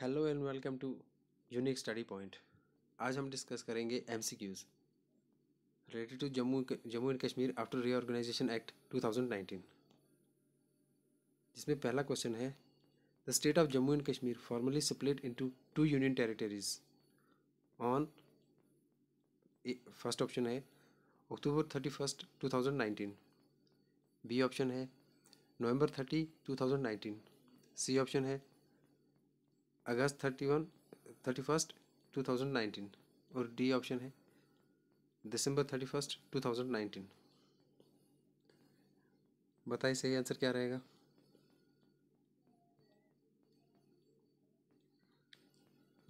Hello and welcome to unique study point आज हम discuss करेंगे M C Qs related to Jammu Jammu and Kashmir after reorganisation act 2019 जिसमें पहला question है the state of Jammu and Kashmir formally split into two union territories on first option है October thirty first two thousand B option है November thirty two thousand C option है August thirty one thirty first two thousand nineteen और D option है December thirty first two thousand nineteen बताइए सही answer क्या रहेगा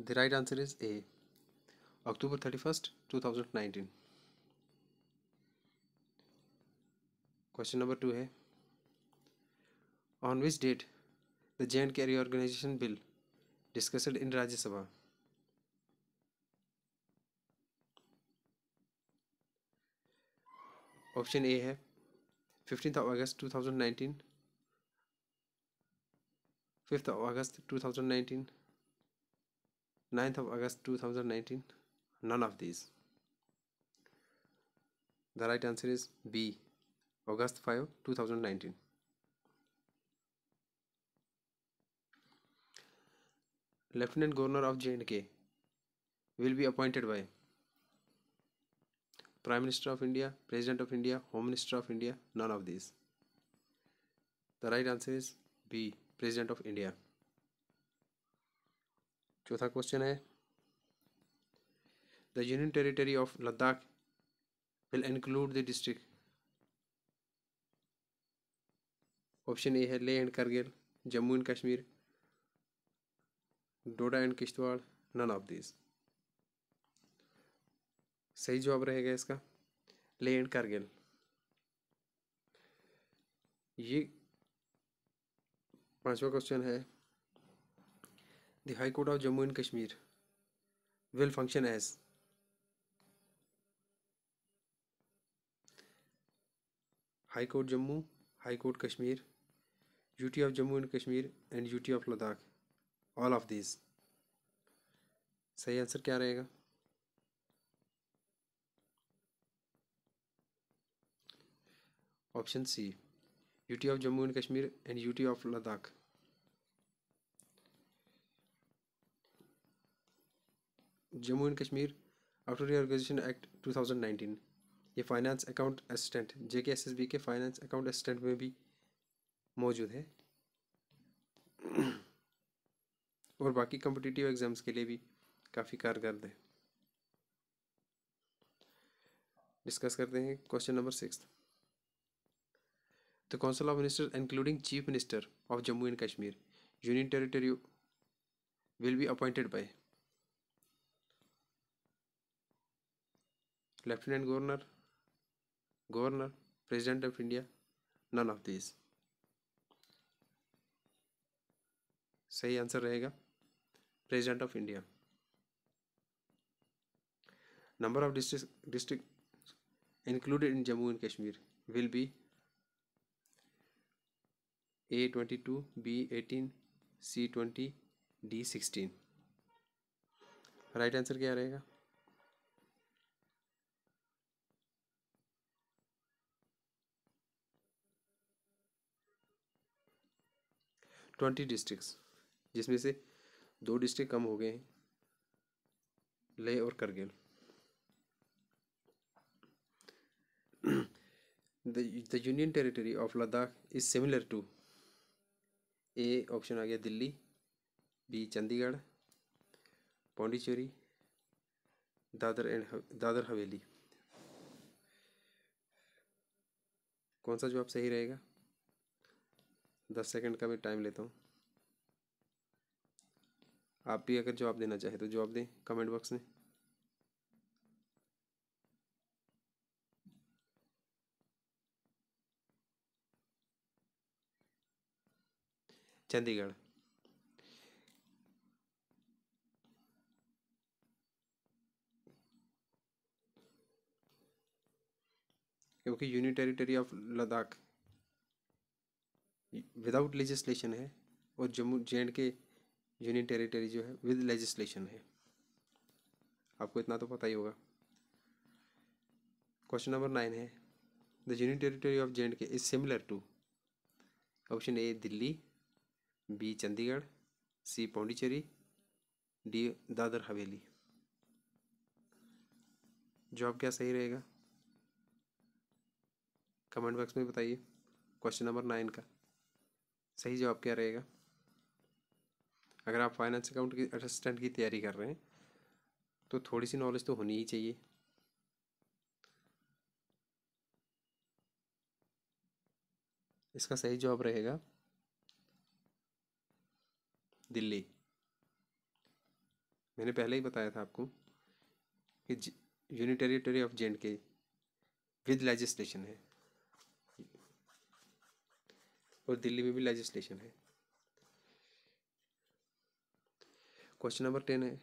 the right answer is A October thirty first two thousand nineteen question number two है on which date the J and K reorganisation bill discussed in Rajya Sabha. Option A है fifteen August 2019 fifth of August 2019 ninth of August 2019 none of these the right answer is b august 5 2019 lieutenant governor of J and K will be appointed by prime minister of India president of India home minister of India none of this the right answer is B president of India चौथा question है the union territory of Ladakh will include the district option A है Leh and Kargil Jammu and Kashmir Doda and Kishtwar none of this सही जवाब रहेगा इसका ले and Kargil ये पांचवा क्वेश्चन है the high court of Jammu and Kashmir will function as high court Jammu high court Kashmir UT of Jammu and Kashmir and UT of Ladakh all of this सही आंसर क्या रहेगा option C UT of Jammu and Kashmir and UT of Ladakh Jammu and Kashmir after organisation act 2019 ये finance account assistant J K S S B के finance account assistant में भी मौजूद है और बाकी कम्पिटिटिव एग्ज़ाम्स के लिए भी काफ़ी कारगर है डिस्कस करते हैं question number six the council of minister including chief minister of Jammu and Kashmir union territory will be appointed by lieutenant governor governor president of India none of this सही आंसर रहेगा president of India number of districts district included in Jammu and Kashmir will be A22, B18, C20, D16 right answer क्या रहेगा twenty districts जिसमें से दो district कम हो गए हैं लेह और Kargil the, the union territory of ladakh is similar to A option आ गया दिल्ली बी चंडीगढ़ पौंडीचेरी दादर एंड दादर हवेली कौन सा जवाब सही रहेगा दस सेकंड का मैं टाइम लेता हूँ आप भी अगर जवाब देना चाहे तो जवाब दें कमेंट बॉक्स में चंडीगढ़ क्योंकि union territory of Ladakh without legislation है और Jammu J and K union territory जो है विद लेजिस्लेशन है आपको इतना तो पता ही होगा क्वेश्चन नंबर नाइन है the union territory of J and K is similar to option A Delhi B Chandigarh C Pondicherry D Dadra Haveli जॉब क्या सही रहेगा कमेंट बॉक्स में बताइए क्वेश्चन नंबर नाइन का सही जवाब क्या रहेगा अगर आप फाइनेंस अकाउंट की असिस्टेंट की तैयारी कर रहे हैं तो थोड़ी सी नॉलेज तो होनी ही चाहिए इसका सही जवाब रहेगा दिल्ली मैंने पहले ही बताया था आपको कि union territory territory of J and K with legislation है और दिल्ली में भी लेजिस्लेशन है क्वेश्चन नंबर टेन है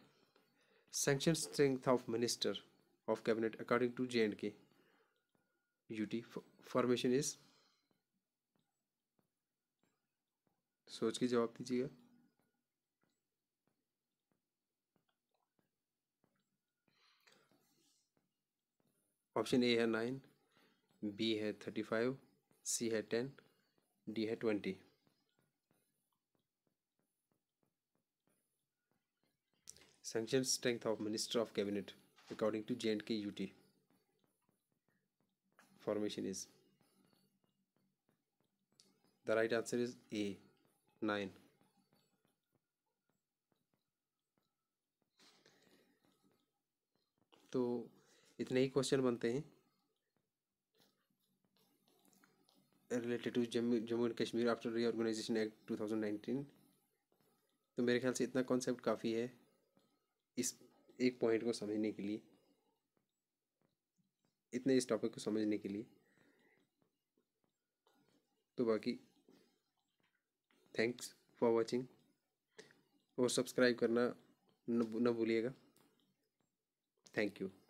sanction strength of minister of cabinet according to J and K UT formation is सोच के जवाब दीजिएगा ऑप्शन ए है नाइन बी है थर्टी फाइव सी है टेन डी है twenty sanction strength of minister of cabinet according to J and K U T formation is the right answer is A nine तो इतने ही question बनते हैं related to Jammu Jammu and Kashmir after reorganisation act two तो मेरे ख्याल से इतना कॉन्सेप्ट काफ़ी है इस एक पॉइंट को समझने के लिए इतने इस टॉपिक को समझने के लिए तो बाकी थैंक्स फॉर वाचिंग और सब्सक्राइब करना न भूलिएगा थैंक यू